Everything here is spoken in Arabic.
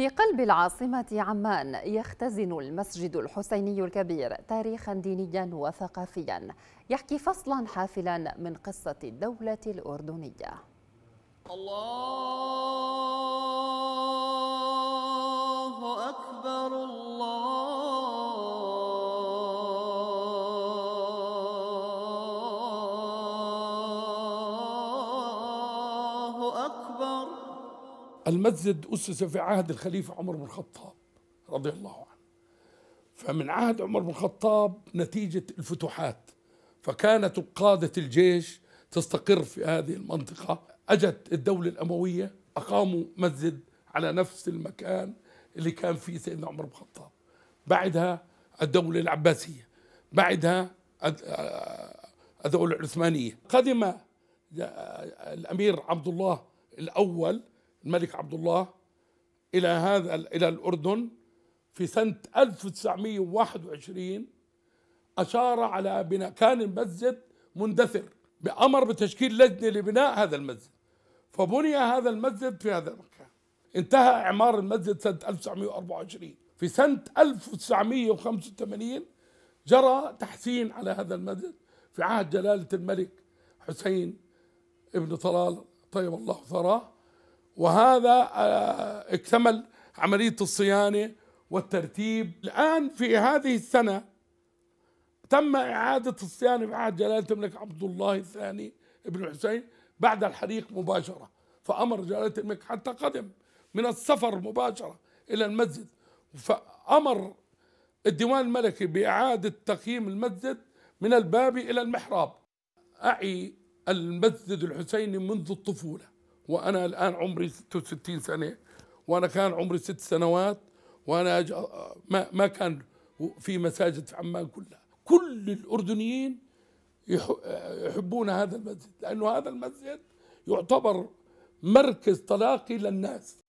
في قلب العاصمة عمان يختزن المسجد الحسيني الكبير تاريخا دينيا وثقافيا يحكي فصلا حافلا من قصة الدولة الأردنية الله أكبر الله أكبر المسجد أسس في عهد الخليفة عمر بن الخطاب رضي الله عنه فمن عهد عمر بن الخطاب نتيجة الفتوحات فكانت قادة الجيش تستقر في هذه المنطقة أجت الدولة الأموية أقاموا مسجد على نفس المكان اللي كان فيه سيدنا عمر بن الخطاب بعدها الدولة العباسية بعدها آه، الدولة العثمانية قدم آه، الأمير عبد الله الأول الملك عبد الله إلى هذا إلى الأردن في سنة 1921 أشار على بناء كان المسجد مندثر بأمر بتشكيل لجنة لبناء هذا المسجد فبني هذا المسجد في هذا المكان انتهى إعمار المسجد سنة 1924 في سنة 1985 جرى تحسين على هذا المسجد في عهد جلالة الملك حسين ابن طلال طيب الله ثراه وهذا آه، اكتمل عملية الصيانة والترتيب الآن في هذه السنة تم إعادة الصيانة في عهد جلالة الملك عبد الله الثاني ابن الحسين بعد الحريق مباشرة فأمر جلالة الملك حتى قدم من السفر مباشرة إلى المسجد فأمر الديوان الملكي بإعادة تقييم المسجد من الباب إلى المحراب أعي المسجد الحسيني منذ الطفولة وأنا الآن عمري 66 سنة وأنا كان عمري ست سنوات وأنا ما, ما كان في مساجد في عمان كلها كل الأردنيين يحبون هذا المسجد لأنه هذا المسجد يعتبر مركز تلاقي للناس